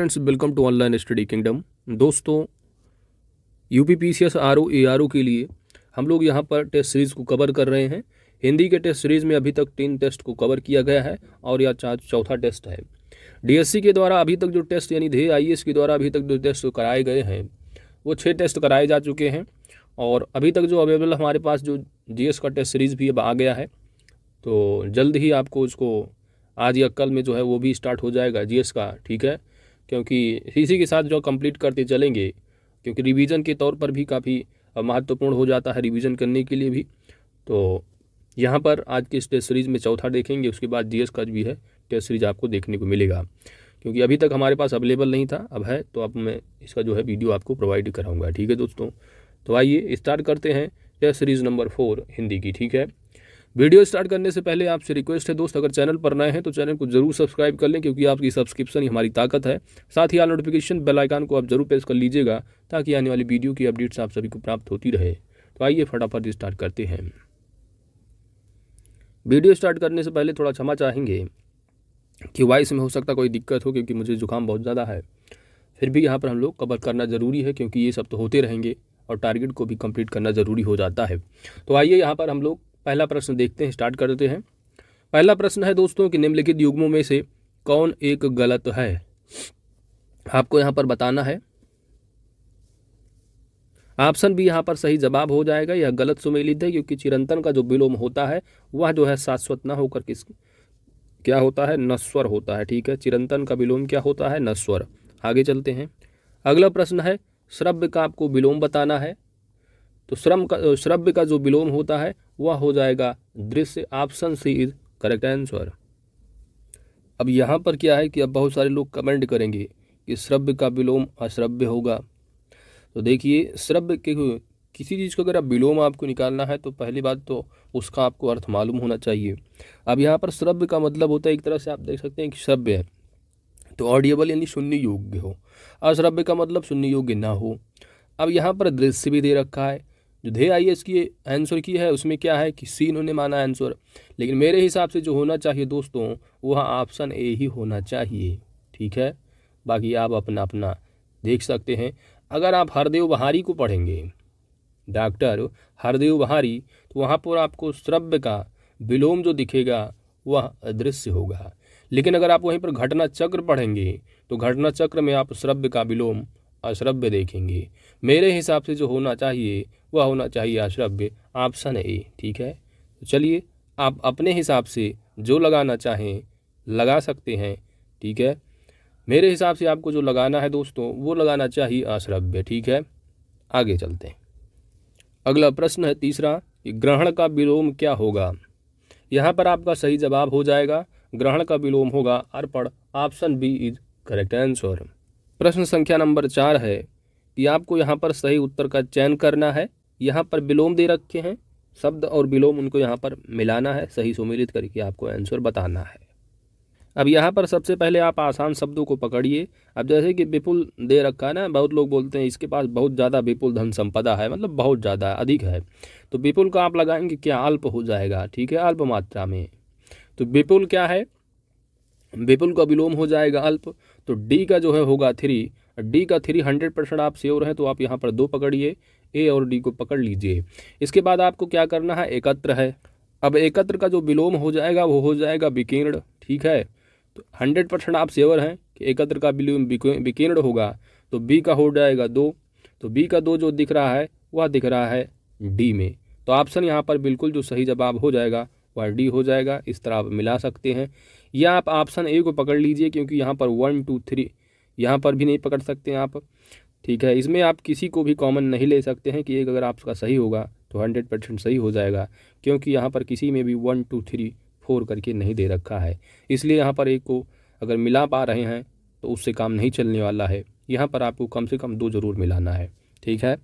friends welcome to online study kingdom दोस्तों U P P C S R O A R O के लिए हम लोग यहाँ पर टेस्ट सीरीज़ को कवर कर रहे हैं हिंदी के टेस्ट सीरीज़ में अभी तक तीन टेस्ट को कवर किया गया है और यह चौथा टेस्ट है डीएससी के द्वारा अभी तक जो टेस्ट यानी धे आई e के द्वारा अभी तक जो टेस्ट कराए गए हैं वो छः टेस्ट कराए जा चुके हैं और अभी तक जो अवेलेबल हमारे पास जो जी का टेस्ट सीरीज़ भी अब आ गया है तो जल्द ही आपको उसको आज या कल में जो है वो भी स्टार्ट हो जाएगा जीएस का ठीक है क्योंकि इसी के साथ जो कंप्लीट करते चलेंगे क्योंकि रिवीजन के तौर पर भी काफ़ी महत्वपूर्ण हो जाता है रिवीजन करने के लिए भी तो यहाँ पर आज के इस टेस्ट सीरीज़ में चौथा देखेंगे उसके बाद जी का भी है टेस्ट सीरीज आपको देखने को मिलेगा क्योंकि अभी तक हमारे पास अवेलेबल नहीं था अब है तो अब मैं इसका जो है वीडियो आपको प्रोवाइड कराऊँगा ठीक है दोस्तों तो आइए स्टार्ट करते हैं test series number four Hindi की ठीक है वीडियो स्टार्ट करने से पहले आपसे रिक्वेस्ट है दोस्त अगर चैनल पर नए हैं तो चैनल को जरूर सब्सक्राइब कर लें क्योंकि आपकी सब्सक्रिप्शन ही हमारी ताकत है साथ ही आल नोटिफिकेशन बेल आइकान को आप जरूर प्रेस कर लीजिएगा ताकि आने वाली वीडियो की अपडेट्स आप सभी को प्राप्त होती रहे तो आइए फटाफट स्टार्ट करते हैं वीडियो स्टार्ट करने से पहले थोड़ा क्षमा चाहेंगे कि वॉइस में हो सकता कोई दिक्कत हो क्योंकि मुझे जुकाम बहुत ज़्यादा है फिर भी यहाँ पर हम लोग कवर करना ज़रूरी है क्योंकि ये सब तो होते रहेंगे और टारगेट को भी कंप्लीट करना ज़रूरी हो जाता है तो आइए यहाँ पर हम लोग पहला प्रश्न देखते हैं स्टार्ट करते हैं पहला प्रश्न है दोस्तों कि निम्नलिखित युग्मों में से कौन एक गलत है आपको यहाँ पर बताना है ऑप्शन भी यहाँ पर सही जवाब हो जाएगा यह गलत सुमेलित है क्योंकि चिरंतन का जो विलोम होता है वह जो है शाश्वत ना होकर किस क्या होता है नस्वर होता है ठीक है चिरंतन का विलोम क्या होता है नस्वर आगे चलते हैं अगला प्रश्न है श्रव्य का आपको विलोम बताना है तो श्रम का श्रव्य का जो विलोम होता है वह हो जाएगा दृश्य option C is correct answer अब यहाँ पर क्या है कि अब बहुत सारे लोग कमेंट करेंगे कि श्रव्य का विलोम अश्रव्य होगा तो देखिए श्रव्य के किसी चीज़ को अगर आप विलोम आपको निकालना है तो पहली बात तो उसका आपको अर्थ मालूम होना चाहिए अब यहाँ पर श्रव्य का मतलब होता है एक तरह से आप देख सकते हैं कि श्रव्य है तो ऑडियबल यानी सुनने योग्य हो अश्रव्य का मतलब सुनने योग्य ना हो अब यहाँ पर दृश्य भी दे रखा है जो धे आई एस की आंसर की है उसमें क्या है कि सी इन्होंने माना आंसर लेकिन मेरे हिसाब से जो होना चाहिए दोस्तों वह हाँ ऑप्शन ए ही होना चाहिए ठीक है बाकी आप अपना अपना देख सकते हैं अगर आप हरदेव बहारी को पढ़ेंगे डॉक्टर हरदेव बहारी तो वहाँ पर आपको श्रव्य का विलोम जो दिखेगा वह अदृश्य होगा लेकिन अगर आप वहीं पर घटना चक्र पढ़ेंगे तो घटना चक्र में आप श्रव्य का विलोम अश्रव्य देखेंगे मेरे हिसाब से जो होना चाहिए वह होना चाहिए अश्रव्य ऑप्शन ए ठीक है तो चलिए आप अपने हिसाब से जो लगाना चाहें लगा सकते हैं ठीक है मेरे हिसाब से आपको जो लगाना है दोस्तों वो लगाना चाहिए अश्रव्य ठीक है आगे चलते हैं अगला प्रश्न है तीसरा ग्रहण का विलोम क्या होगा यहाँ पर आपका सही जवाब हो जाएगा ग्रहण का विलोम होगा अर्पण option B is correct answer प्रश्न संख्या नंबर चार है कि आपको यहाँ पर सही उत्तर का चयन करना है यहाँ पर विलोम दे रखे हैं शब्द और विलोम उनको यहाँ पर मिलाना है सही सुमिलित करके आपको आंसर बताना है अब यहाँ पर सबसे पहले आप आसान शब्दों को पकड़िए अब जैसे कि विपुल दे रखा है ना बहुत लोग बोलते हैं इसके पास बहुत ज़्यादा विपुल धन संपदा है मतलब बहुत ज़्यादा अधिक है तो विपुल का आप लगाएंगे क्या अल्प हो जाएगा ठीक है अल्प मात्रा में तो विपुल क्या है विपुल का विलोम हो जाएगा अल्प तो डी का जो है होगा थ्री डी का थ्री हंड्रेड परसेंट आप सेवर हैं तो आप यहाँ पर दो पकड़िए ए और डी को पकड़ लीजिए इसके बाद आपको क्या करना है एकत्र है अब एकत्र का जो विलोम हो जाएगा वो हो जाएगा विकीर्ण ठीक है तो हंड्रेड परसेंट आप सेवर हैं कि एकत्र का विलोम विकीर्ण होगा तो बी का हो जाएगा दो तो बी का दो जो दिख रहा है वह दिख रहा है डी में तो ऑप्शन यहाँ पर बिल्कुल जो सही जवाब हो जाएगा वह डी हो जाएगा इस तरह आप मिला सकते हैं या आप ऑप्शन ए को पकड़ लीजिए क्योंकि यहाँ पर वन टू थ्री यहाँ पर भी नहीं पकड़ सकते आप ठीक है इसमें आप किसी को भी कॉमन नहीं ले सकते हैं कि एक अगर आपका सही होगा तो हंड्रेड परसेंट सही हो जाएगा क्योंकि यहाँ पर किसी में भी वन टू थ्री फोर करके नहीं दे रखा है इसलिए यहाँ पर एक को अगर मिला पा रहे हैं तो उससे काम नहीं चलने वाला है यहाँ पर आपको कम से कम दो ज़रूर मिलाना है ठीक है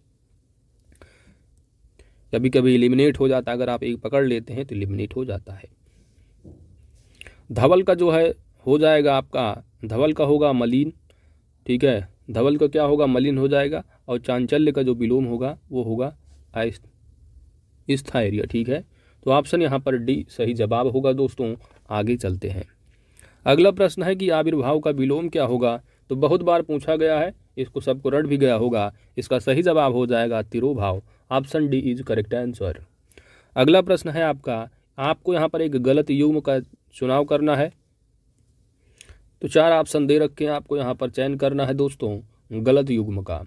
कभी कभी एलिमिनेट हो जाता है अगर आप एक पकड़ लेते हैं तो इलिमिनेट हो जाता है धवल का जो है हो जाएगा आपका धवल का होगा मलिन ठीक है धवल का क्या होगा मलिन हो जाएगा और चांचल्य का जो विलोम होगा वो होगा एरिया ठीक है तो ऑप्शन यहाँ पर डी सही जवाब होगा दोस्तों आगे चलते हैं अगला प्रश्न है कि आविर्भाव का विलोम क्या होगा तो बहुत बार पूछा गया है इसको सबको रट भी गया होगा इसका सही जवाब हो जाएगा तिरोभाव option D is correct answer अगला प्रश्न है आपका आपको यहाँ पर एक गलत युग्म का चुनाव करना है तो चार ऑप्शन दे रखे हैं आपको यहाँ पर चयन करना है दोस्तों गलत युग्म का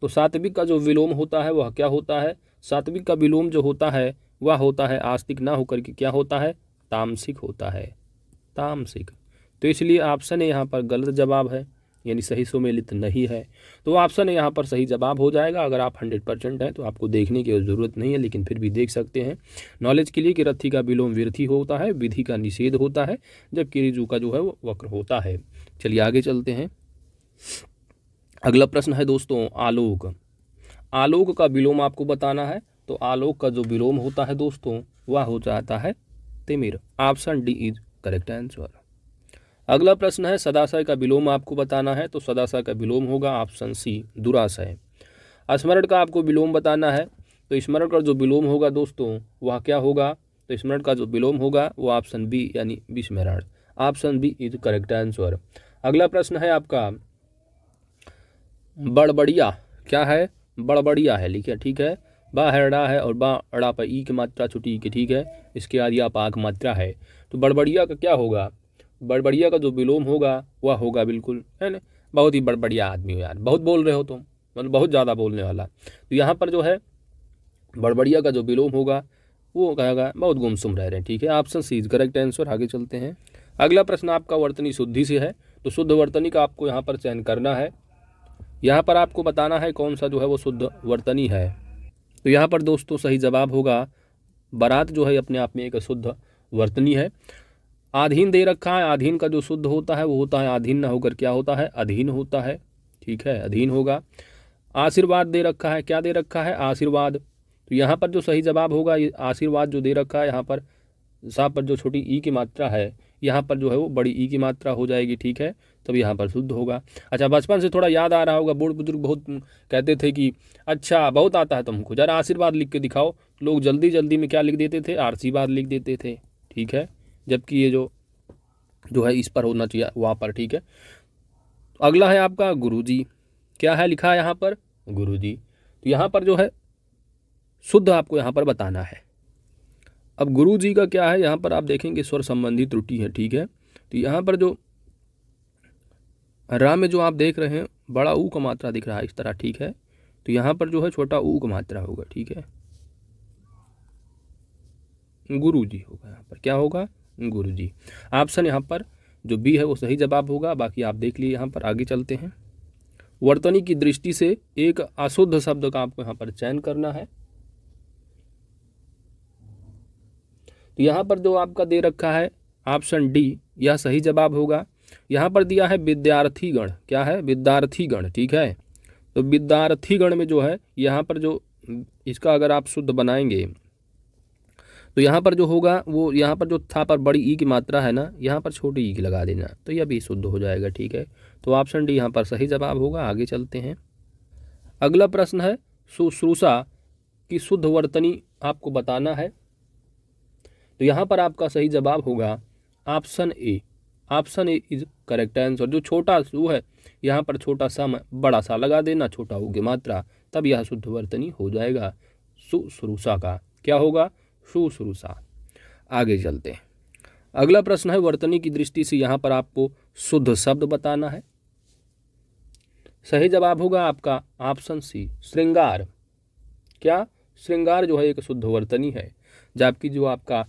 तो सात्विक का जो विलोम होता है वह क्या होता है सात्विक का विलोम जो होता है वह होता है आस्तिक ना होकर के क्या होता है तामसिक होता है तामसिक तो इसलिए ऑप्शन यहाँ पर गलत जवाब है यानी सही सुमेलित नहीं है तो ऑप्शन यहाँ पर सही जवाब हो जाएगा अगर आप हंड्रेड परसेंट हैं तो आपको देखने की ज़रूरत नहीं है लेकिन फिर भी देख सकते हैं नॉलेज के लिए कि रथी का विलोम विरथी होता है विधि का निषेध होता है जबकि रिजू का जो है वो वक्र होता है चलिए आगे चलते हैं अगला प्रश्न है दोस्तों आलोक आलोक का विलोम आपको बताना है तो आलोक का जो विलोम होता है दोस्तों वह हो जाता है तिमिर option D is correct answer अगला प्रश्न है सदाशय का विलोम आपको बताना है तो सदाशय का विलोम होगा ऑप्शन सी दुराशय स्मरण का आपको विलोम बताना है तो स्मरण का जो विलोम होगा दोस्तों वह क्या होगा तो स्मरण का जो विलोम होगा वो ऑप्शन बी यानी विस्मरण option B is correct answer अगला प्रश्न है आपका बड़बड़िया क्या है बड़बड़िया है लिखे ठीक है बा हरड़ा है और बा अड़ा पर ई की मात्रा छुट्टी की ठीक है इसके आदि आप आग मात्रा है तो बड़बड़िया का क्या होगा बड़बड़िया का जो विलोम होगा वह होगा बिल्कुल है ना बहुत ही बड़बड़िया आदमी हो यार बहुत बोल रहे हो तुम मतलब बहुत ज़्यादा बोलने वाला तो यहाँ पर जो है बड़बड़िया का जो विलोम होगा वो कहेगा बहुत गुमसुम रह रहे हैं ठीक है option C is correct answer आगे चलते हैं अगला प्रश्न आपका वर्तनी शुद्धि से है तो शुद्ध वर्तनी का आपको यहाँ पर चयन करना है यहाँ पर आपको बताना है कौन सा जो है वो शुद्ध वर्तनी है तो यहाँ पर दोस्तों सही जवाब होगा बारात जो है अपने आप में एक शुद्ध वर्तनी है आधीन दे रखा है आधीन का जो शुद्ध होता है वो होता है आधीन ना होकर क्या होता है अधीन होता है ठीक है अधीन होगा आशीर्वाद दे रखा है क्या दे रखा है आशीर्वाद तो यहाँ पर जो सही जवाब होगा ये आशीर्वाद जो दे रखा है यहाँ पर सा पर जो छोटी ई की मात्रा है यहाँ पर जो है वो बड़ी ई की मात्रा हो जाएगी ठीक है तब यहाँ पर शुद्ध होगा अच्छा बचपन से थोड़ा याद आ रहा होगा बूढ़ बुजुर्ग बहुत कहते थे कि अच्छा बहुत आता है तुमको जरा आशीर्वाद लिख के दिखाओ लोग जल्दी जल्दी में क्या लिख देते थे आशीर्वाद लिख देते थे ठीक है जबकि ये जो जो है इस पर होना चाहिए वहाँ पर ठीक है अगला है आपका गुरुजी क्या है लिखा है यहाँ पर गुरुजी तो यहाँ पर जो है शुद्ध आपको यहाँ पर बताना है अब गुरु जी का क्या है यहाँ पर आप देखेंगे स्वर संबंधी त्रुटि है ठीक है तो यहाँ पर जो रा में जो आप देख रहे हैं बड़ा ऊ का मात्रा दिख रहा है इस तरह ठीक है तो यहाँ पर जो है छोटा ऊ का मात्रा होगा ठीक है गुरु जी होगा यहाँ पर क्या होगा गुरु जी ऑप्शन यहाँ पर जो बी है वो सही जवाब होगा बाकी आप देख लिए यहाँ पर आगे चलते हैं वर्तनी की दृष्टि से एक अशुद्ध शब्द का आपको यहाँ पर चयन करना है तो यहाँ पर जो आपका दे रखा है ऑप्शन डी यह सही जवाब होगा यहाँ पर दिया है विद्यार्थीगण क्या है विद्यार्थीगण ठीक है तो विद्यार्थीगण में जो है यहाँ पर जो इसका अगर आप शुद्ध बनाएंगे तो यहाँ पर जो होगा वो यहाँ पर जो था पर बड़ी ई की मात्रा है ना यहाँ पर छोटी ई की लगा देना तो यह भी शुद्ध हो जाएगा ठीक है तो ऑप्शन डी यहाँ पर सही जवाब होगा आगे चलते हैं अगला प्रश्न है शुश्रूषा की शुद्ध वर्तनी आपको बताना है तो यहाँ पर आपका सही जवाब होगा option A option A is correct answer जो छोटा सू है यहाँ पर छोटा सा बड़ा सा लगा देना छोटा ऊ की मात्रा तब यह शुद्ध वर्तनी हो जाएगा सुश्रूषा का क्या होगा शुरू शुरू सा आगे चलते हैं अगला प्रश्न है वर्तनी की दृष्टि से यहाँ पर आपको शुद्ध शब्द बताना है सही जवाब होगा आपका ऑप्शन सी श्रृंगार क्या श्रृंगार जो है एक शुद्ध वर्तनी है जबकि जो आपका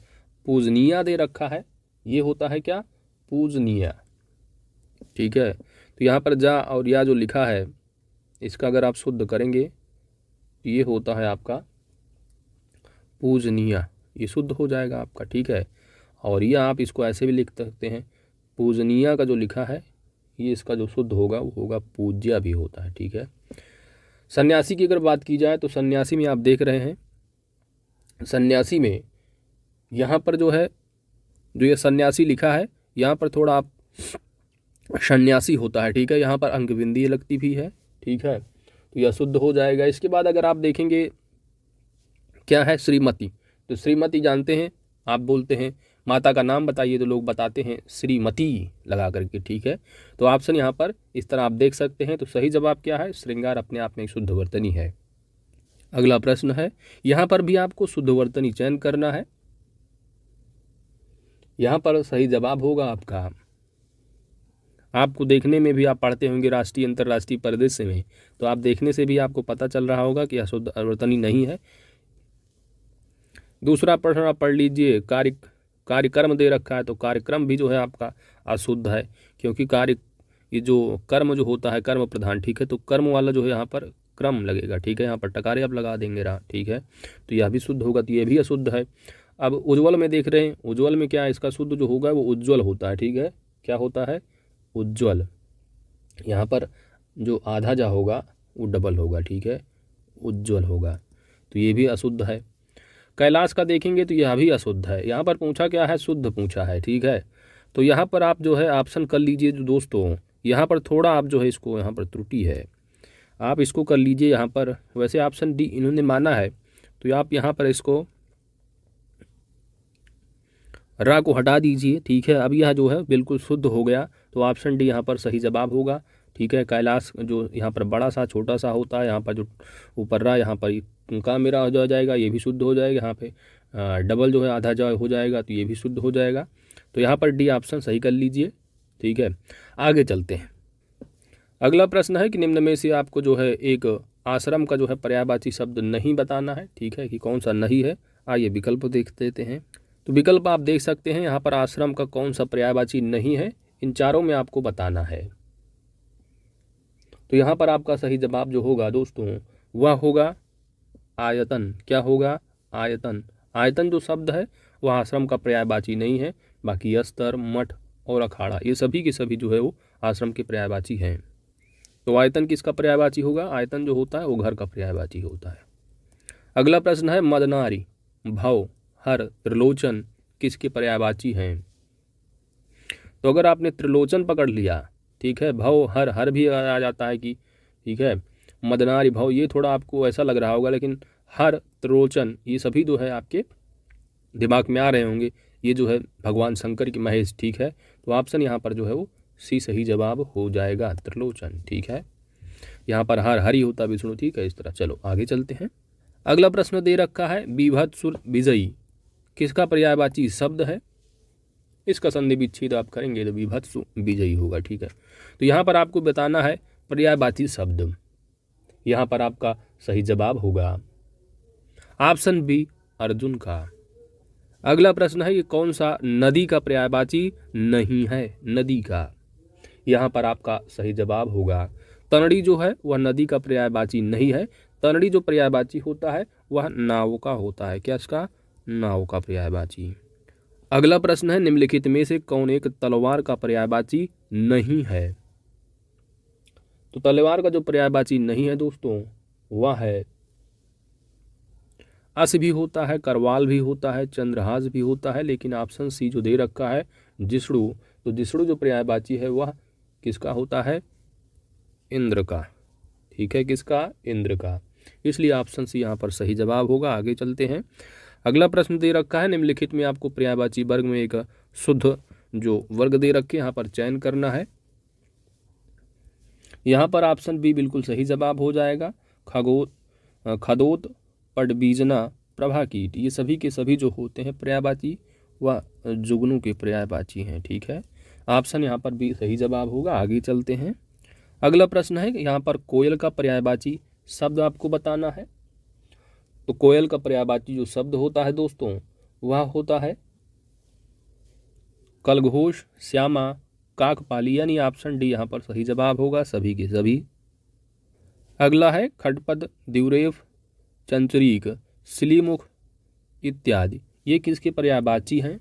पूजनीय दे रखा है ये होता है क्या पूजनीय ठीक है तो यहाँ पर जा और या जो लिखा है इसका अगर आप शुद्ध करेंगे तो ये होता है आपका पूजनीय ये शुद्ध हो जाएगा आपका ठीक है और ये आप इसको ऐसे भी लिख सकते हैं पूजनिया का जो लिखा है ये इसका जो शुद्ध होगा वो होगा पूज्या भी होता है ठीक है सन्यासी की अगर बात की जाए तो सन्यासी में आप देख रहे हैं सन्यासी में यहाँ पर जो है जो ये सन्यासी लिखा है यहाँ पर थोड़ा आप सन्यासी होता है ठीक है यहाँ पर अंगबिंदी लगती भी है ठीक है तो यह शुद्ध हो जाएगा इसके बाद अगर आप देखेंगे क्या है श्रीमती तो श्रीमती जानते हैं आप बोलते हैं माता का नाम बताइए तो लोग बताते हैं श्रीमती लगा करके ठीक है तो ऑप्शन यहाँ पर इस तरह आप देख सकते हैं तो सही जवाब क्या है श्रृंगार अपने आप में एक शुद्ध वर्तनी है अगला प्रश्न है यहाँ पर भी आपको शुद्ध वर्तनी चयन करना है यहाँ पर सही जवाब होगा आपका आपको देखने में भी आप पढ़ते होंगे राष्ट्रीय अंतर्राष्ट्रीय परिदृश्य में तो आप देखने से भी आपको पता चल रहा होगा कि यह शुद्ध वर्तनी नहीं है दूसरा प्रश्न आप पढ़ लीजिए कार्य कार्यक्रम दे रखा है तो कार्यक्रम भी जो है आपका अशुद्ध है क्योंकि कार्य ये जो कर्म जो होता है कर्म प्रधान ठीक है तो कर्म वाला जो है यहाँ पर क्रम लगेगा ठीक है यहाँ पर टकारे आप लगा देंगे रहा ठीक है तो यह भी शुद्ध होगा तो ये भी अशुद्ध है अब उज्ज्वल में देख रहे हैं उज्ज्वल में क्या है इसका शुद्ध जो होगा वो उज्ज्वल होता है ठीक है क्या होता है उज्ज्वल यहाँ पर जो आधा जा होगा वो डबल होगा ठीक है उज्ज्वल होगा तो ये भी अशुद्ध है कैलाश का देखेंगे तो यह भी अशुद्ध है यहाँ पर पूछा क्या है शुद्ध पूछा है ठीक है तो यहाँ पर आप जो है ऑप्शन कर लीजिए जो दोस्तों यहाँ पर थोड़ा आप जो है इसको यहाँ पर त्रुटि है आप इसको कर लीजिए यहाँ पर वैसे ऑप्शन डी इन्होंने माना है तो आप यहाँ पर इसको रा को हटा दीजिए ठीक है अब यह जो है बिल्कुल शुद्ध हो गया तो ऑप्शन डी यहाँ पर सही जवाब होगा ठीक है कैलाश जो यहाँ पर बड़ा सा छोटा सा होता है यहाँ पर जो ऊपर रहा यहाँ पर उनका मेरा जो आ जाएगा ये भी शुद्ध हो जाएगा यहाँ पे डबल जो है आधा जो हो जाएगा तो ये भी शुद्ध हो जाएगा तो यहाँ पर डी ऑप्शन सही कर लीजिए ठीक है आगे चलते हैं अगला प्रश्न है कि निम्न में से आपको जो है एक आश्रम का जो है पर्यावाची शब्द नहीं बताना है ठीक है कि कौन सा नहीं है आइए विकल्प देख देते हैं तो विकल्प आप देख सकते हैं यहाँ पर आश्रम का कौन सा पर्यायवाची नहीं है इन चारों में आपको बताना है तो यहाँ पर आपका सही जवाब जो होगा दोस्तों वह होगा आयतन क्या होगा आयतन आयतन जो शब्द है वह आश्रम का पर्यायवाची नहीं है बाकी अस्तर मठ और अखाड़ा ये सभी के सभी जो है वो आश्रम के पर्यायवाची हैं तो आयतन किसका पर्यायवाची होगा आयतन जो होता है वो घर का पर्यायवाची होता है अगला प्रश्न है मदनारी भव हर त्रिलोचन किसके पर्यायवाची हैं तो अगर आपने त्रिलोचन पकड़ लिया ठीक है भव हर हर भी आ जाता है कि ठीक है मदनारि भाव ये थोड़ा आपको ऐसा लग रहा होगा लेकिन हर त्रोचन ये सभी जो है आपके दिमाग में आ रहे होंगे ये जो है भगवान शंकर की महेश ठीक है तो ऑप्शन यहाँ पर जो है वो सी सही जवाब हो जाएगा त्रिलोचन ठीक है यहाँ पर हर हरि होता विष्णु ठीक है इस तरह चलो आगे चलते हैं अगला प्रश्न दे रखा है बीभत्सुर विजयी किसका पर्यायवाची शब्द है इसका संधि विच्छेद आप करेंगे तो बीभत्सु विजयी होगा ठीक है तो यहाँ पर आपको बताना है पर्यायवाची शब्द यहाँ पर आपका सही जवाब होगा ऑप्शन बी अर्जुन का अगला प्रश्न है ये कौन सा नदी का पर्यायवाची नहीं है नदी का यहाँ पर आपका सही जवाब होगा तनड़ी जो है वह नदी का पर्यायवाची नहीं है तनड़ी जो पर्यायवाची होता है वह नाव का होता है क्या इसका नाव का पर्यायवाची अगला प्रश्न है निम्नलिखित में से कौन एक तलवार का पर्यायवाची नहीं है तो तलवार का जो पर्यायवाची नहीं है दोस्तों वह है अस भी होता है करवाल भी होता है चंद्रहास भी होता है लेकिन ऑप्शन सी जो दे रखा है जिसड़ु तो जिसड़ु जो पर्यायवाची है वह किसका होता है इंद्र का ठीक है किसका इंद्र का इसलिए ऑप्शन सी यहाँ पर सही जवाब होगा आगे चलते हैं अगला प्रश्न दे रखा है निम्नलिखित में आपको पर्यायवाची वर्ग में एक शुद्ध जो वर्ग दे रखे यहाँ पर चयन करना है यहाँ पर ऑप्शन बी बिल्कुल सही जवाब हो जाएगा खगोत खदोत पडबीजना प्रभाकीट ये सभी के सभी जो होते हैं पर्यावाची व जुगनू के पर्यावाची हैं ठीक है ऑप्शन यहाँ पर भी सही जवाब होगा आगे चलते हैं अगला प्रश्न है यहाँ पर कोयल का पर्यायवाची शब्द आपको बताना है तो कोयल का पर्यायवाची जो शब्द होता है दोस्तों वह होता है कलघोष श्यामा काकपाली यानी ऑप्शन डी यहाँ पर सही जवाब होगा सभी के सभी अगला है खडपद द्यूरेव चंचरीक सिलीमुख इत्यादि ये किसके पर्यायवाची हैं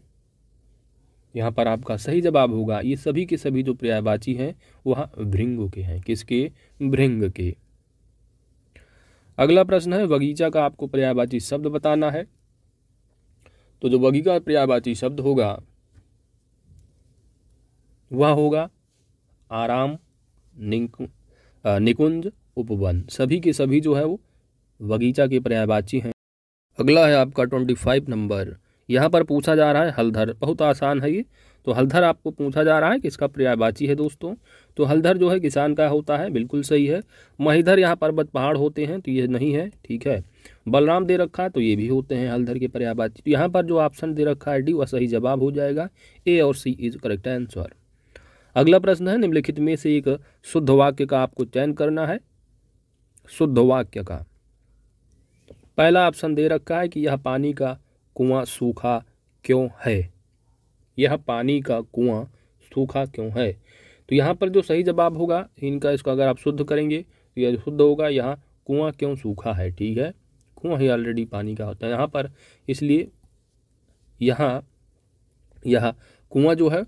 यहाँ पर आपका सही जवाब होगा ये सभी के सभी जो पर्यायवाची हैं वह भृंग के हैं किसके भृंग के अगला प्रश्न है बगीचा का आपको पर्यायवाची शब्द बताना है तो जो बगीचा पर्यायवाची शब्द होगा वह होगा आराम निकुंज उपवन सभी के सभी जो है वो बगीचा के पर्यायवाची हैं अगला है आपका ट्वेंटी फाइव नंबर यहाँ पर पूछा जा रहा है हलधर बहुत आसान है ये तो हलधर आपको पूछा जा रहा है कि इसका पर्यायवाची है दोस्तों तो हलधर जो है किसान का होता है बिल्कुल सही है महिधर यहाँ पर्वत पहाड़ होते हैं तो ये नहीं है ठीक है बलराम दे रखा है तो ये भी होते हैं हलधर के पर्यायवाची तो यहाँ पर जो ऑप्शन दे रखा है डी वह सही जवाब हो जाएगा ए और सी इज करेक्ट आंसर अगला प्रश्न है निम्नलिखित में से एक शुद्ध वाक्य का आपको चयन करना है शुद्ध वाक्य का पहला ऑप्शन दे रखा है कि यह पानी का कुआं सूखा क्यों है यह पानी का कुआं सूखा क्यों है तो यहाँ पर जो सही जवाब होगा इनका इसको अगर आप शुद्ध करेंगे तो यह शुद्ध होगा यहाँ कुआं क्यों सूखा है ठीक है कुआं ही ऑलरेडी पानी का होता है यहाँ पर इसलिए यहाँ यह कुआं जो है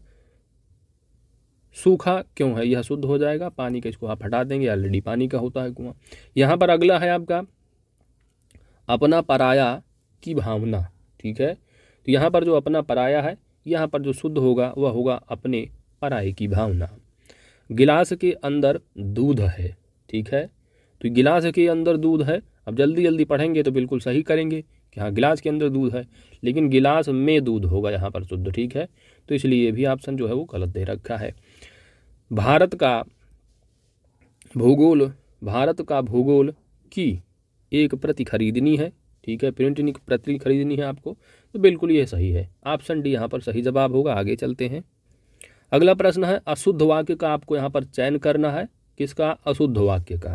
सूखा क्यों है यह शुद्ध हो जाएगा पानी का इसको आप हटा देंगे ऑलरेडी पानी का होता है कुआं यहाँ पर अगला है आपका अपना पराया की भावना ठीक है तो यहाँ पर जो अपना पराया है यहाँ पर जो शुद्ध होगा वह होगा अपने पराए की भावना गिलास के अंदर दूध है ठीक है तो गिलास के अंदर दूध है अब जल्दी जल्दी पढ़ेंगे तो बिल्कुल सही करेंगे कि हाँ गिलास के अंदर दूध है लेकिन गिलास में दूध होगा यहाँ पर शुद्ध ठीक है तो इसलिए भी ऑप्शन जो है वो गलत दे रखा है भारत का भूगोल भारत का भूगोल की एक प्रति खरीदनी है ठीक है प्रिंट प्रति खरीदनी है आपको तो बिल्कुल यह सही है ऑप्शन डी यहाँ पर सही जवाब होगा आगे चलते हैं अगला प्रश्न है अशुद्ध वाक्य का आपको यहाँ पर चयन करना है किसका अशुद्ध वाक्य का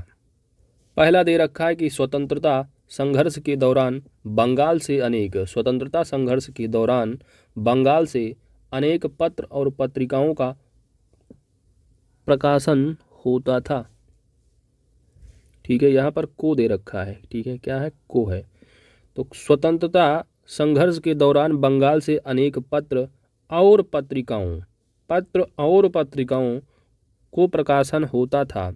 पहला दे रखा है कि स्वतंत्रता संघर्ष के दौरान बंगाल से अनेक स्वतंत्रता संघर्ष के दौरान बंगाल से अनेक पत्र और पत्रिकाओं का प्रकाशन होता था ठीक है यहाँ पर को दे रखा है ठीक है क्या है को है तो स्वतंत्रता संघर्ष के दौरान बंगाल से अनेक पत्र और पत्रिकाओं पत्र और पत्रिकाओं को प्रकाशन होता था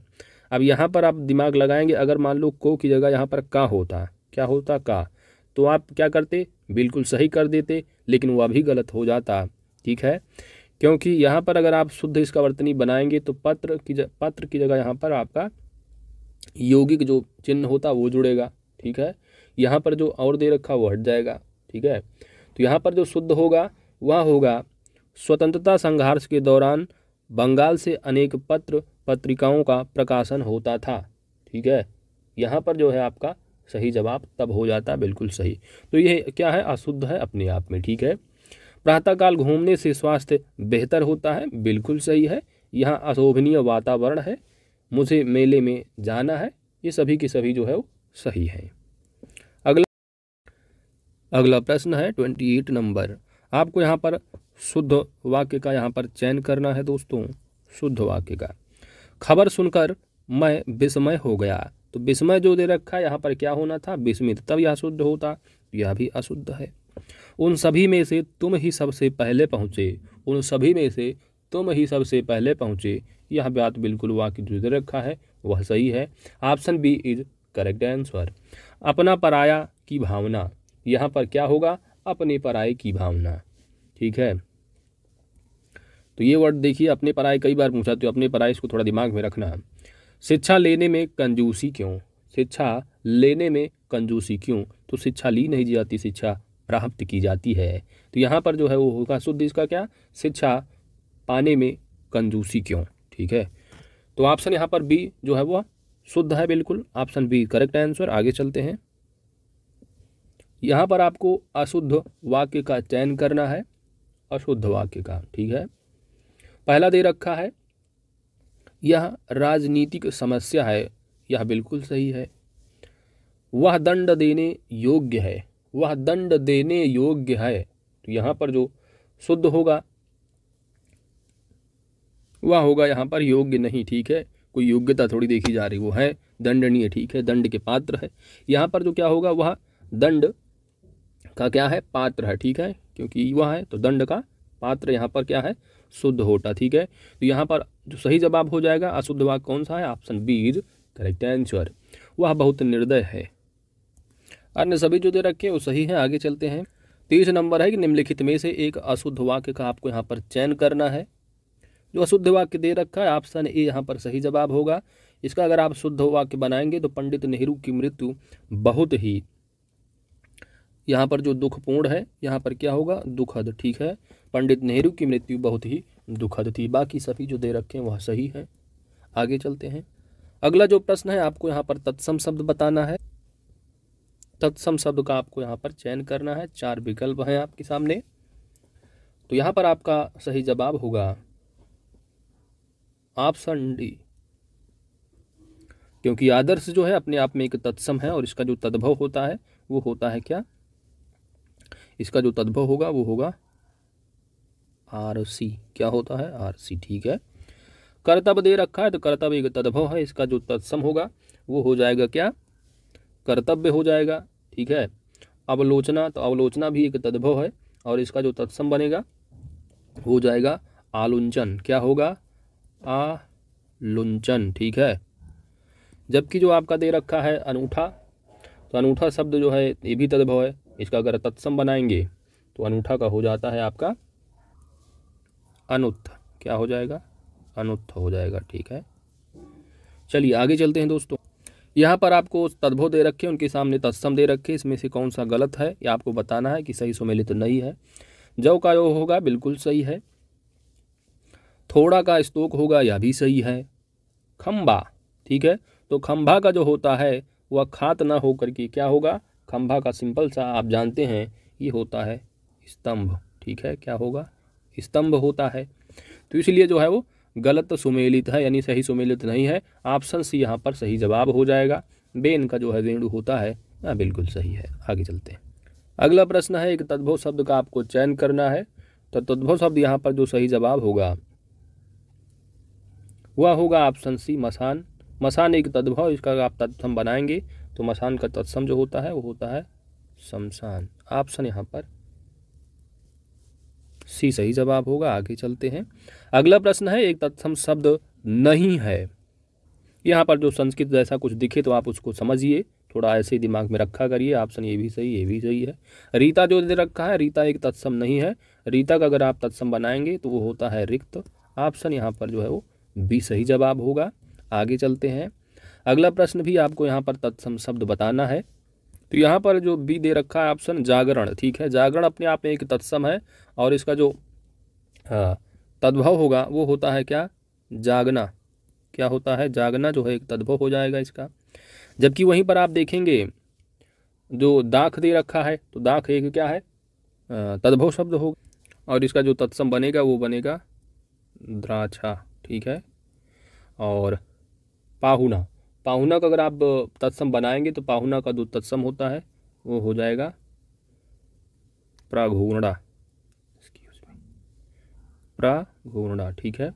अब यहाँ पर आप दिमाग लगाएंगे अगर मान लो को की जगह यहाँ पर का होता क्या होता का तो आप क्या करते बिल्कुल सही कर देते लेकिन वह भी गलत हो जाता ठीक है क्योंकि यहाँ पर अगर आप शुद्ध इसका वर्तनी बनाएंगे तो पत्र की पत्र की जगह यहाँ पर आपका यौगिक जो चिन्ह होता वो जुड़ेगा ठीक है यहाँ पर जो और दे रखा वो हट जाएगा ठीक है तो यहाँ पर जो शुद्ध होगा वह होगा स्वतंत्रता संघर्ष के दौरान बंगाल से अनेक पत्र पत्रिकाओं का प्रकाशन होता था ठीक है यहाँ पर जो है आपका सही जवाब तब हो जाता बिल्कुल सही तो ये क्या है अशुद्ध है अपने आप में ठीक है प्रातःकाल घूमने से स्वास्थ्य बेहतर होता है बिल्कुल सही है यहाँ अशोभनीय वातावरण है मुझे मेले में जाना है ये सभी के सभी जो है वो सही है अगला अगला प्रश्न है ट्वेंटी एट नंबर आपको यहाँ पर शुद्ध वाक्य का यहाँ पर चयन करना है दोस्तों शुद्ध वाक्य का खबर सुनकर मैं विस्मय हो गया तो विस्मय जो दे रखा है यहाँ पर क्या होना था विस्मित तब यह शुद्ध होता यह भी अशुद्ध है उन सभी में से तुम ही सबसे पहले पहुँचे उन सभी में से तुम ही सबसे पहले पहुँचे यह बात बिल्कुल वाक्य जो दे रखा है वह सही है option B is correct answer अपना पराया की भावना यहाँ पर क्या होगा अपने पराये की भावना ठीक है तो ये वर्ड देखिए अपने पराये कई बार पूछा तो अपने पराये इसको थोड़ा दिमाग में रखना शिक्षा लेने में कंजूसी क्यों शिक्षा लेने में कंजूसी क्यों तो शिक्षा ली नहीं जाती शिक्षा प्राप्त की जाती है तो यहाँ पर जो है वो होगा शुद्ध इसका क्या शिक्षा पाने में कंजूसी क्यों ठीक है तो ऑप्शन यहाँ पर बी जो है वह शुद्ध है बिल्कुल ऑप्शन बी करेक्ट आंसर आगे चलते हैं यहाँ पर आपको अशुद्ध वाक्य का चयन करना है अशुद्ध वाक्य का ठीक है पहला दे रखा है यह राजनीतिक समस्या है यह बिल्कुल सही है वह दंड देने योग्य है वह दंड देने योग्य है तो यहाँ पर जो शुद्ध होगा वह होगा यहाँ पर योग्य नहीं ठीक है कोई योग्यता थोड़ी देखी जा रही वो है दंडनीय ठीक है दंड के पात्र है यहाँ पर जो क्या होगा वह दंड का क्या है पात्र है ठीक है क्योंकि वह है तो दंड का पात्र यहाँ पर क्या है शुद्ध होता ठीक है तो यहाँ पर जो सही जवाब हो जाएगा अशुद्ध वाक कौन सा है ऑप्शन बीज करेक्ट आंसर वह बहुत निर्दय है अन्य सभी जो दे रखे हैं वो सही हैं आगे चलते हैं तीस नंबर है कि निम्नलिखित में से एक अशुद्ध वाक्य का आपको यहाँ पर चयन करना है जो अशुद्ध वाक्य दे रखा है ऑप्शन ए यहाँ पर सही जवाब होगा इसका अगर आप शुद्ध वाक्य बनाएंगे तो पंडित नेहरू की मृत्यु बहुत ही यहाँ पर जो दुखपूर्ण है यहाँ पर क्या होगा दुखद ठीक है पंडित नेहरू की मृत्यु बहुत ही दुखद थी बाकी सभी जो दे रखे हैं वह सही है आगे चलते हैं अगला जो प्रश्न है आपको यहाँ पर तत्सम शब्द बताना है तत्सम शब्द का आपको यहाँ पर चयन करना है चार विकल्प हैं आपके सामने तो यहाँ पर आपका सही जवाब होगा ऑप्शन डी क्योंकि आदर्श जो है अपने आप में एक तत्सम है और इसका जो तद्भव होता है वो होता है क्या इसका जो तद्भव होगा वो होगा आर सी क्या होता है आर सी ठीक है कर्तव्य दे रखा है तो कर्तव्य एक तद्भव है इसका जो तत्सम होगा वो हो जाएगा क्या कर्तव्य हो जाएगा ठीक है अवलोचना तो अवलोचना भी एक तद्भव है और इसका जो तत्सम बनेगा हो जाएगा आलुंचन क्या होगा आलुंचन ठीक है जबकि जो आपका दे रखा है अनूठा तो अनूठा शब्द जो है ये भी तद्भव है इसका अगर तत्सम बनाएंगे तो अनूठा का हो जाता है आपका अनुत्थ क्या हो जाएगा अनुत्थ हो जाएगा ठीक है चलिए आगे चलते हैं दोस्तों यहाँ पर आपको तद्भव दे रखे उनके सामने तत्सम दे रखे इसमें से कौन सा गलत है या आपको बताना है कि सही सुमेलित तो नहीं है जव का यो होगा बिल्कुल सही है थोड़ा का स्तोक होगा यह भी सही है खम्बा ठीक है तो खम्भा का जो होता है वह खात ना होकर के क्या होगा खम्भा का सिंपल सा आप जानते हैं ये होता है स्तंभ ठीक है क्या होगा स्तंभ होता है तो इसलिए जो है वो गलत तो सुमेलित है यानी सही सुमेलित नहीं है ऑप्शन सी यहाँ पर सही जवाब हो जाएगा बेन का जो है रेणु होता है ना बिल्कुल सही है आगे चलते हैं अगला प्रश्न है एक तद्भव शब्द का आपको चयन करना है तो तद्भव शब्द यहाँ पर जो सही जवाब होगा वह होगा ऑप्शन सी मसान मसान एक तद्भव इसका आप तत्सम बनाएंगे तो मसान का तत्सम जो होता है वो होता है शमशान ऑप्शन यहाँ पर सी सही जवाब होगा आगे चलते हैं अगला प्रश्न है एक तत्सम शब्द नहीं है यहाँ पर जो संस्कृत जैसा कुछ दिखे तो आप उसको समझिए थोड़ा ऐसे दिमाग में रखा करिए ऑप्शन ये भी सही ये भी सही है रीता जो दे रखा है रीता एक तत्सम नहीं है रीता का अगर आप तत्सम बनाएंगे तो वो होता है रिक्त ऑप्शन यहाँ पर जो है वो बी सही जवाब होगा आगे चलते हैं अगला प्रश्न भी आपको यहाँ पर तत्सम शब्द बताना है तो यहाँ पर जो बी दे रखा है ऑप्शन जागरण ठीक है जागरण अपने आप में एक तत्सम है और इसका जो तद्भव होगा वो होता है क्या जागना क्या होता है जागना जो है एक तद्भव हो जाएगा इसका जबकि वहीं पर आप देखेंगे जो दाख दे रखा है तो दाख एक क्या है तद्भव शब्द होगा और इसका जो तत्सम बनेगा वो बनेगा द्राक्षा ठीक है और पाहुना पाहुना का अगर आप तत्सम बनाएंगे तो पाहुना का दो तत्सम होता है वो हो जाएगा प्राघूर्णा प्राघूर्णा ठीक है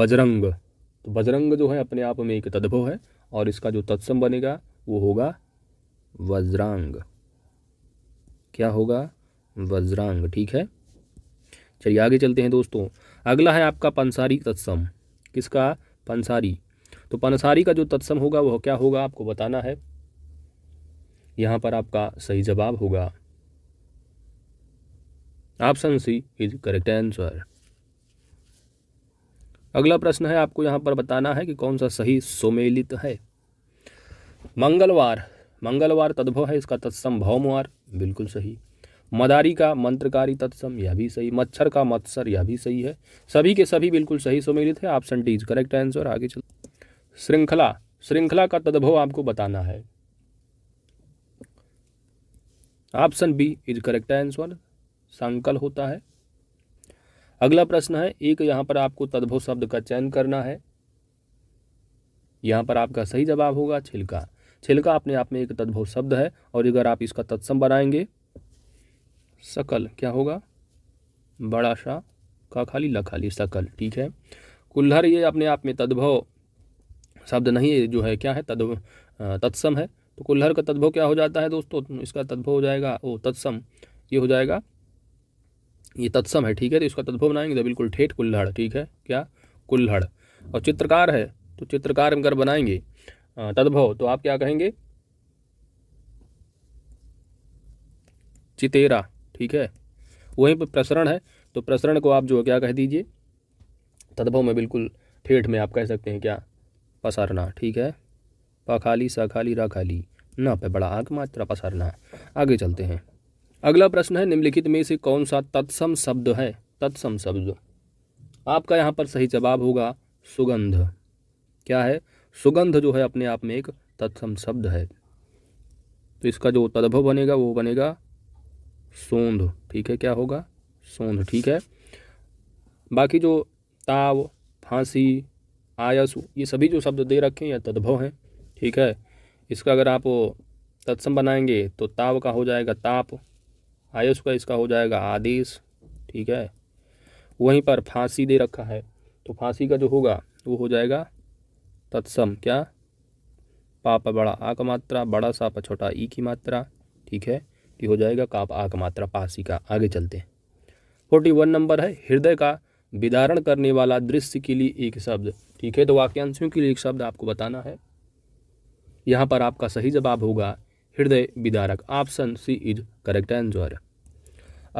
बजरंग तो बजरंग जो है अपने आप में एक तद्भव है और इसका जो तत्सम बनेगा वो होगा वज्रांग क्या होगा वज्रांग ठीक है चलिए आगे चलते हैं दोस्तों अगला है आपका पंसारी तत्सम किसका पंसारी तो पानसारी का जो तत्सम होगा वह क्या होगा आपको बताना है यहाँ पर आपका सही जवाब होगा option C is correct answer अगला प्रश्न है आपको यहाँ पर बताना है कि कौन सा सही सुमेलित है मंगलवार मंगलवार तद्भव है इसका तत्सम भौमवार बिल्कुल सही मदारी का मंत्रकारी तत्सम यह भी सही मच्छर का मत्सर यह भी सही है सभी के सभी बिल्कुल सही सुमेलित है option D is correct answer आगे चलो श्रृंखला श्रृंखला का तद्भव आपको बताना है option B is correct answer संकल होता है अगला प्रश्न है एक यहां पर आपको तद्भव शब्द का चयन करना है यहां पर आपका सही जवाब होगा छिलका छिलका अपने आप में एक तद्भव शब्द है और अगर आप इसका तत्सम बनाएंगे सकल क्या होगा बड़ा सा का खाली लखाली सकल ठीक है कुल्हर ये अपने आप में तद्भव शब्द नहीं जो है क्या है तद्भ तत्सम है तो कुल्हर का तद्भव क्या हो जाता है दोस्तों इसका तद्भव हो जाएगा ओ तत्सम ये हो जाएगा ये तत्सम है ठीक है तो इसका तद्भव बनाएंगे तो बिल्कुल ठेठ कुल्हड़ ठीक है क्या कुल्हड़ और चित्रकार है तो चित्रकार अगर बनाएंगे तद्भव तो आप क्या कहेंगे चितेरा ठीक है वहीं पर प्रसरण है तो प्रसरण को आप जो क्या कह दीजिए तद्भव में बिल्कुल ठेठ में आप कह सकते हैं क्या पसरना ठीक है पखाली सखाली रखाली न पे बड़ा आग मात्रा पसरना आगे चलते हैं अगला प्रश्न है निम्नलिखित में से कौन सा तत्सम शब्द है तत्सम शब्द आपका यहाँ पर सही जवाब होगा सुगंध क्या है सुगंध जो है अपने आप में एक तत्सम शब्द है तो इसका जो तद्भव बनेगा वो बनेगा सोंध ठीक है क्या होगा सोंध ठीक है बाकी जो ताव फांसी आयसु ये सभी जो शब्द दे रखे हैं या तद्भव हैं ठीक है इसका अगर आप तत्सम बनाएंगे तो ताव का हो जाएगा ताप आयसु का इसका हो जाएगा आदेश ठीक है वहीं पर फांसी दे रखा है तो फांसी का जो होगा वो हो जाएगा तत्सम क्या पाप बड़ा आक मात्रा बड़ा सा पछोटा ई की मात्रा ठीक है ये हो जाएगा काप आक मात्रा पासी का आगे चलते हैं फोर्टी वन नंबर है हृदय का विदारण करने वाला दृश्य के लिए एक शब्द ठीक है तो वाक्यांशों के लिए एक शब्द आपको बताना है यहाँ पर आपका सही जवाब होगा हृदय विदारक option C is correct answer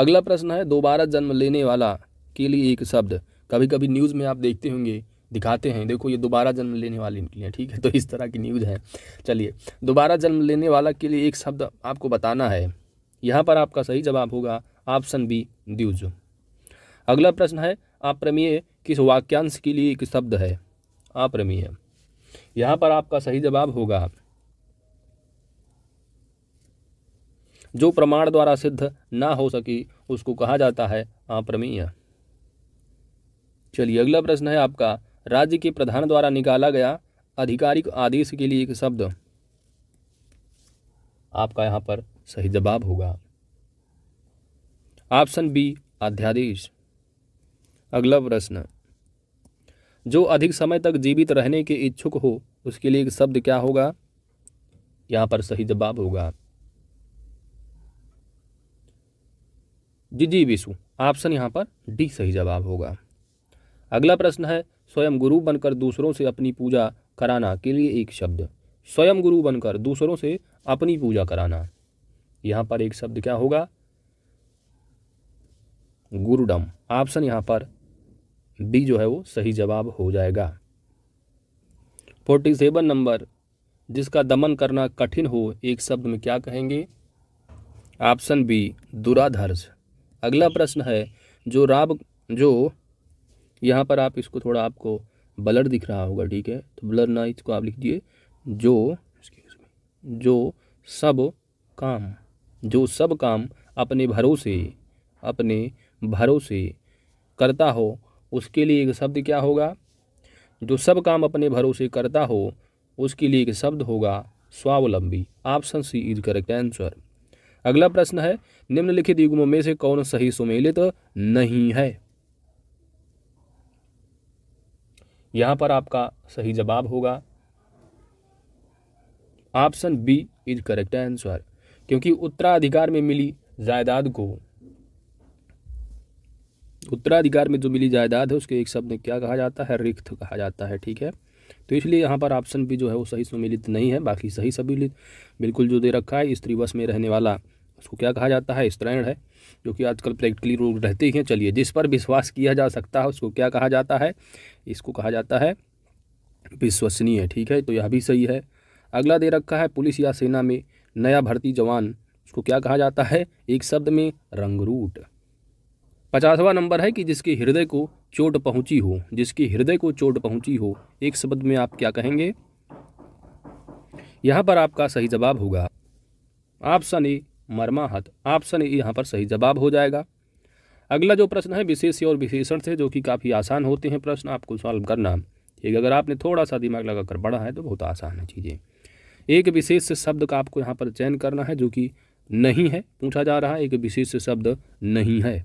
अगला प्रश्न है दोबारा जन्म लेने वाला के लिए एक शब्द कभी कभी न्यूज़ में आप देखते होंगे दिखाते हैं देखो ये दोबारा जन्म लेने वाले के लिए ठीक है तो इस तरह की न्यूज़ है चलिए दोबारा जन्म लेने वाला के लिए एक शब्द आपको बताना है यहाँ पर आपका सही जवाब होगा ऑप्शन बी द्यूज अगला प्रश्न है अप्रमेय किस वाक्यांश के लिए एक शब्द है अप्रमेय यहाँ पर आपका सही जवाब होगा जो प्रमाण द्वारा सिद्ध ना हो सकी उसको कहा जाता है अप्रमेय चलिए अगला प्रश्न है आपका राज्य के प्रधान द्वारा निकाला गया आधिकारिक आदेश के लिए एक शब्द आपका यहाँ पर सही जवाब होगा ऑप्शन बी अध्यादेश अगला प्रश्न जो अधिक समय तक जीवित रहने के इच्छुक हो उसके लिए एक शब्द क्या होगा यहाँ पर सही जवाब होगा जी जी विशु ऑप्शन यहाँ पर डी सही जवाब होगा अगला प्रश्न है स्वयं गुरु बनकर दूसरों से अपनी पूजा कराना के लिए एक शब्द स्वयं गुरु बनकर दूसरों से अपनी पूजा कराना यहाँ पर एक शब्द क्या होगा गुरुडम ऑप्शन यहाँ पर बी जो है वो सही जवाब हो जाएगा फोर्टी सेवन नंबर जिसका दमन करना कठिन हो एक शब्द में क्या कहेंगे ऑप्शन बी दुराधर्ष अगला प्रश्न है जो राब जो यहाँ पर आप इसको थोड़ा आपको ब्लर दिख रहा होगा ठीक है तो ब्लर ना इसको आप लिख दिए जो जो सब काम जो सब काम अपने भरोसे अपने भरोसे करता हो उसके लिए एक शब्द क्या होगा जो सब काम अपने भरोसे करता हो उसके लिए एक शब्द होगा स्वावलंबी option C is correct answer अगला प्रश्न है निम्नलिखित युग्मों में से कौन सही सुमेलित तो नहीं है यहां पर आपका सही जवाब होगा option B is correct answer क्योंकि उत्तराधिकार में मिली जायदाद को उत्तराधिकार में जो मिली जायदाद है उसके एक शब्द में क्या कहा जाता है रिक्त कहा जाता है ठीक है तो इसलिए यहाँ पर ऑप्शन भी जो है वो सही सम्मिलित नहीं है बाकी सही सम्मिलित बिल्कुल जो दे रखा है स्त्री वश में रहने वाला उसको क्या कहा जाता है स्त्रैण है जो कि आजकल प्रैक्टिकली रूल रहते ही हैं चलिए जिस पर विश्वास किया जा सकता है उसको क्या कहा जाता है इसको कहा जाता है विश्वसनीय ठीक है तो यह भी सही है अगला दे रखा है पुलिस या सेना में नया भर्ती जवान उसको क्या कहा जाता है एक शब्द में रंगरूट पचासवा नंबर है कि जिसके हृदय को चोट पहुंची हो जिसके हृदय को चोट पहुंची हो एक शब्द में आप क्या कहेंगे यहाँ पर आपका सही जवाब होगा ऑप्शन ए मर्माहत ऑप्शन ए यहाँ पर सही जवाब हो जाएगा अगला जो प्रश्न है विशेष और विशेषण से जो कि काफ़ी आसान होते हैं प्रश्न आपको सॉल्व करना ठीक अगर आपने थोड़ा सा दिमाग लगाकर बढ़ा है तो बहुत आसान है चीज़ें एक विशेष शब्द का आपको यहाँ पर चयन करना है जो कि नहीं है पूछा जा रहा है एक विशेष शब्द नहीं है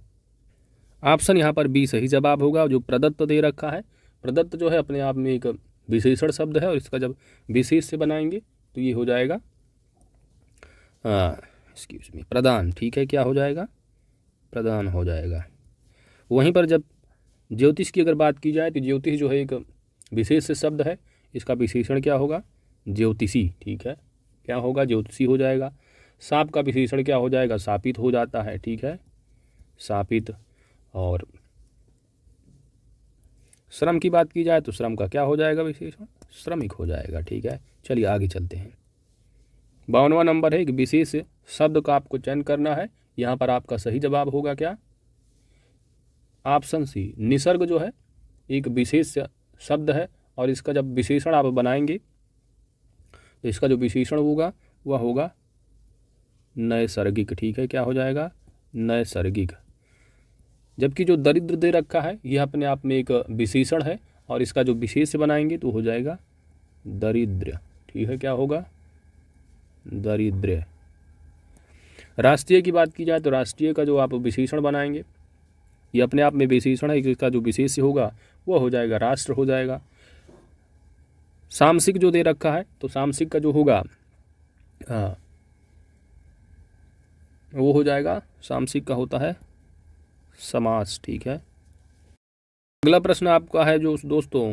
ऑप्शन यहाँ पर बी सही जवाब होगा जो प्रदत्त दे रखा है प्रदत्त जो है अपने आप में एक विशेषण शब्द है और इसका जब विशेष से बनाएंगे तो ये हो जाएगा एक्सक्यूज हाँ, मी प्रदान ठीक है क्या हो जाएगा प्रदान हो जाएगा वहीं पर जब ज्योतिष की अगर बात की जाए तो ज्योतिष जो है एक विशेष शब्द है इसका विशेषण क्या होगा ज्योतिषी ठीक है क्या होगा ज्योतिषी हो जाएगा सांप का विशेषण क्या हो जाएगा सापित हो जाता है ठीक है सापित और श्रम की बात की जाए तो श्रम का क्या हो जाएगा विशेषण श्रमिक हो जाएगा ठीक है चलिए आगे चलते हैं बावनवा नंबर है एक विशेष शब्द का आपको चयन करना है यहाँ पर आपका सही जवाब होगा क्या ऑप्शन सी निसर्ग जो है एक विशेष शब्द है और इसका जब विशेषण आप बनाएंगे तो इसका जो विशेषण होगा वह होगा नैसर्गिक ठीक है क्या हो जाएगा नैसर्गिक जबकि जो दरिद्र दे रखा है यह अपने आप में एक विशेषण है और इसका जो विशेष बनाएंगे तो हो जाएगा दरिद्र ठीक है क्या होगा दरिद्र राष्ट्रीय की बात की जाए तो राष्ट्रीय का जो आप विशेषण बनाएंगे ये अपने आप में विशेषण है इसका जो विशेष होगा वह हो जाएगा राष्ट्र हो जाएगा सामसिक जो दे रखा है तो सामसिक का जो होगा हाँ वो हो जाएगा सामसिक का होता है समास ठीक है अगला प्रश्न आपका है जो दोस्तों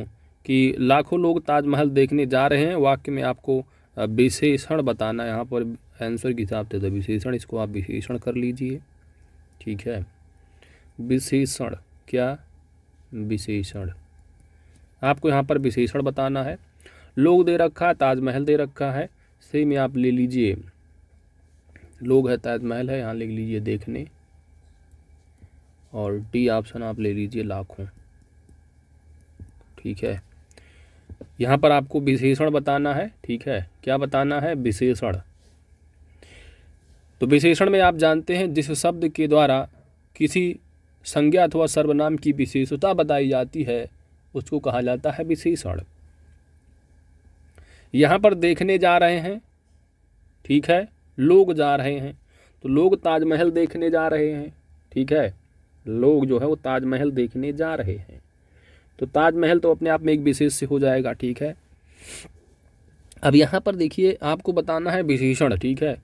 कि लाखों लोग ताजमहल देखने जा रहे हैं वाक्य में आपको विशेषण बताना यहाँ पर आंसर के हिसाब से तो विशेषण इसको आप विशेषण कर लीजिए ठीक है विशेषण क्या विशेषण आपको यहाँ पर विशेषण बताना है लोग दे रखा है ताजमहल दे रखा है सेम आप ले लीजिए लोग है ताजमहल है यहाँ लिख लीजिए देखने और डी ऑप्शन आप ले लीजिए लाखों ठीक है यहाँ पर आपको विशेषण बताना है ठीक है क्या बताना है विशेषण तो विशेषण में आप जानते हैं जिस शब्द के द्वारा किसी संज्ञा अथवा सर्वनाम की विशेषता बताई जाती है उसको कहा जाता है विशेषण यहाँ पर देखने जा रहे हैं ठीक है लोग जा रहे हैं तो लोग ताजमहल देखने जा रहे हैं ठीक है लोग जो है वो ताजमहल देखने जा रहे हैं तो ताजमहल तो अपने आप में एक विशेष से हो जाएगा ठीक है अब यहाँ पर देखिए आपको बताना है विशेषण ठीक है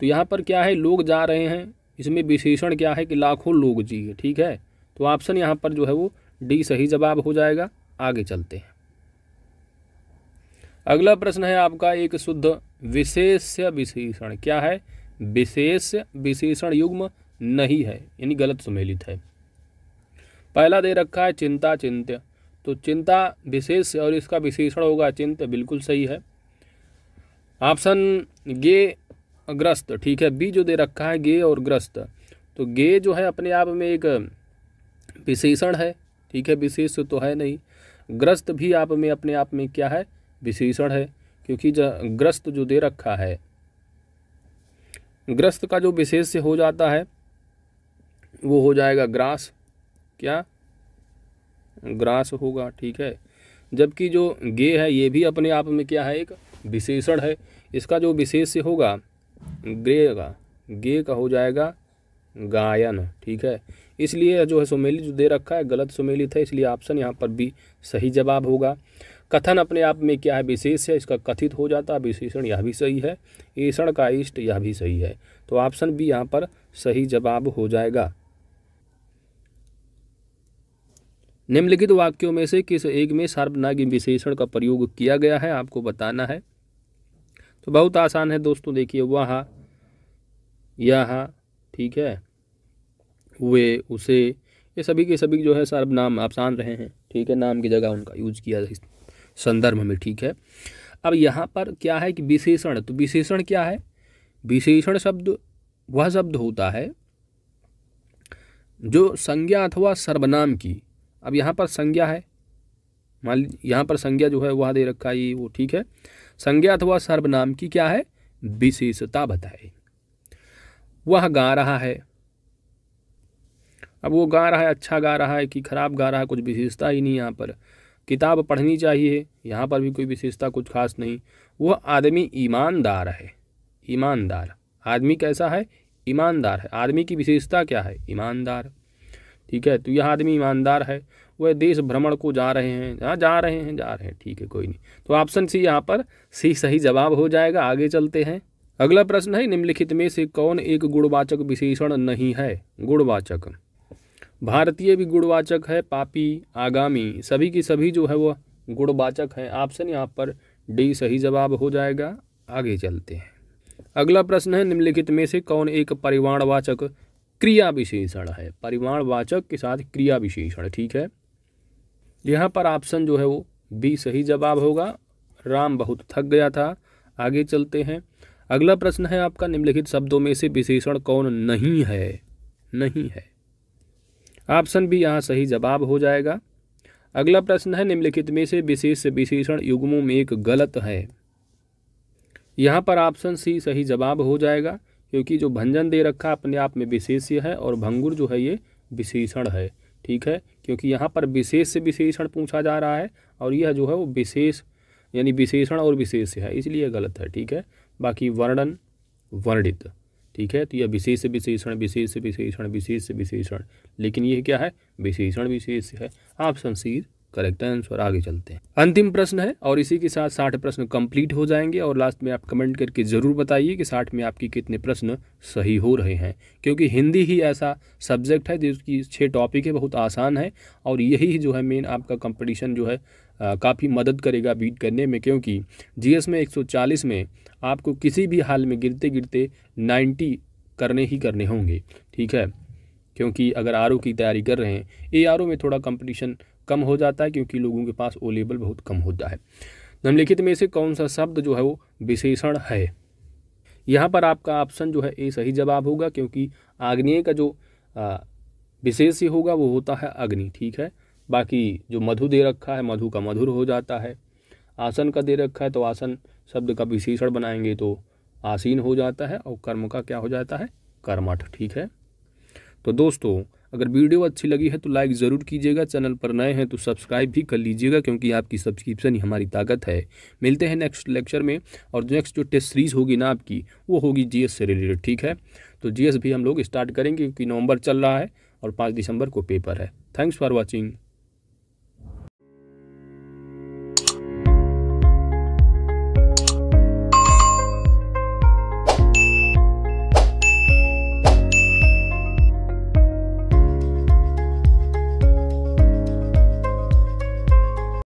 तो यहाँ पर क्या है लोग जा रहे हैं इसमें विशेषण क्या है कि लाखों लोग जी ठीक है तो ऑप्शन यहाँ पर जो है वो डी सही जवाब हो जाएगा आगे चलते हैं अगला प्रश्न है आपका एक शुद्ध विशेष विशेषण क्या है विशेष विशेषण युग्म नहीं है यानी गलत सम्मिलित है पहला दे रखा है चिंता चिंत्य तो चिंता विशेष और इसका विशेषण होगा चिंत्य बिल्कुल सही है ऑप्शन गे ग्रस्त ठीक है बी जो दे रखा है गे और ग्रस्त तो गे जो है अपने आप में एक विशेषण है ठीक है विशेष तो है नहीं ग्रस्त भी आप में अपने आप में क्या है विशेषण है क्योंकि ग्रस्त जो दे रखा है ग्रस्त का जो विशेष हो जाता है वो हो जाएगा ग्रास क्या ग्रास होगा ठीक है जबकि जो गे है ये भी अपने आप में क्या है एक विशेषण है इसका जो विशेष होगा ग्रे का गे का हो जाएगा गायन ठीक है इसलिए जो है सुमेलित जो दे रखा है गलत सुमेलित है इसलिए ऑप्शन यहाँ पर भी सही जवाब होगा कथन अपने आप में क्या है विशेष है इसका कथित हो जाता है विशेषण यह भी सही है ईषण का इष्ट यह भी सही है तो ऑप्शन भी यहाँ पर सही जवाब हो जाएगा निम्नलिखित वाक्यों में से किस एक में सार्वनागिक विशेषण का प्रयोग किया गया है आपको बताना है तो बहुत आसान है दोस्तों देखिए वह यह ठीक है वे उसे ये सभी के सभी जो है सर्वनाम आप सान रहे हैं ठीक है नाम की जगह उनका यूज किया इस संदर्भ में ठीक है अब यहाँ पर क्या है कि विशेषण तो विशेषण क्या है विशेषण शब्द वह शब्द होता है जो संज्ञा अथवा सर्वनाम की अब यहाँ पर संज्ञा है मान यहाँ पर संज्ञा जो है वह दे रखा है वो ठीक है संज्ञा अथवा सर्वनाम की क्या है विशेषता बताए वह गा रहा है अब वो गा रहा है अच्छा गा रहा है कि खराब गा रहा है कुछ विशेषता ही नहीं यहाँ पर किताब पढ़नी चाहिए यहाँ पर भी कोई विशेषता कुछ खास नहीं वह आदमी ईमानदार है ईमानदार आदमी कैसा है ईमानदार है आदमी की विशेषता क्या है ईमानदार ठीक है तो यह आदमी ईमानदार है वह देश भ्रमण को जा रहे हैं हाँ जा रहे हैं जा रहे हैं ठीक है कोई नहीं तो ऑप्शन सी यहाँ पर सी सही जवाब हो जाएगा आगे चलते हैं अगला प्रश्न है निम्नलिखित में से कौन एक गुणवाचक विशेषण नहीं है गुणवाचक भारतीय भी गुणवाचक है पापी आगामी सभी की सभी जो है वह गुणवाचक है ऑप्शन यहाँ पर डी सही जवाब हो जाएगा आगे चलते हैं अगला प्रश्न है निम्नलिखित में से कौन एक परिवाणवाचक क्रिया विशेषण है परिमाण वाचक के साथ क्रिया विशेषण ठीक है यहाँ पर ऑप्शन जो है वो बी सही जवाब होगा राम बहुत थक गया था आगे चलते हैं अगला प्रश्न है आपका निम्नलिखित शब्दों में से विशेषण कौन नहीं है नहीं है ऑप्शन बी यहाँ सही जवाब हो जाएगा अगला प्रश्न है निम्नलिखित में से विशेष विशेषण युग्मों में एक गलत है यहाँ पर ऑप्शन सी सही जवाब हो जाएगा क्योंकि जो भंजन दे रखा अपने आप में विशेष्य है और भंगुर जो है ये विशेषण है ठीक है क्योंकि यहाँ पर विशेष से विशेषण पूछा जा रहा है और यह जो है वो विशेष यानी विशेषण और विशेष है इसलिए गलत है ठीक है बाकी वर्णन वर्णित ठीक है तो यह विशेष विशेषण विशेष विशेषण विशेष विशेषण लेकिन यह क्या है विशेषण विशेष है आप शमशीर करेक्ट आंसर आगे चलते हैं अंतिम प्रश्न है और इसी के साथ साठ प्रश्न कंप्लीट हो जाएंगे और लास्ट में आप कमेंट करके ज़रूर बताइए कि साठ में आपके कितने प्रश्न सही हो रहे हैं क्योंकि हिंदी ही ऐसा सब्जेक्ट है जिसकी छः टॉपिक है बहुत आसान है और यही जो है मेन आपका कंपटीशन जो है काफ़ी मदद करेगा बीट करने में क्योंकि जीएस में 140 में आपको किसी भी हाल में गिरते गिरते 90 करने ही करने होंगे ठीक है क्योंकि अगर आर की तैयारी कर रहे हैं ए आर में थोड़ा कंपटीशन कम हो जाता है क्योंकि लोगों के पास ओ लेबल बहुत कम होता है निम्नलिखित में से कौन सा शब्द जो है वो विशेषण है यहाँ पर आपका ऑप्शन जो है ए सही जवाब होगा क्योंकि आग्नेय का जो विशेष होगा वो होता है अग्नि ठीक है बाकी जो मधु दे रखा है मधु का मधुर हो जाता है आसन का दे रखा है तो आसन शब्द का विशेषण बनाएंगे तो आसीन हो जाता है और कर्म का क्या हो जाता है कर्मठ ठीक है तो दोस्तों अगर वीडियो अच्छी लगी है तो लाइक ज़रूर कीजिएगा चैनल पर नए हैं तो सब्सक्राइब भी कर लीजिएगा क्योंकि आपकी सब्सक्रिप्शन ही हमारी ताकत है मिलते हैं नेक्स्ट लेक्चर में और नेक्स्ट जो टेस्ट सीरीज़ होगी ना आपकी वो होगी जीएस से रिलेटेड ठीक है तो जीएस भी हम लोग स्टार्ट करेंगे क्योंकि नवंबर चल रहा है और पाँच दिसंबर को पेपर है थैंक्स फॉर वॉचिंग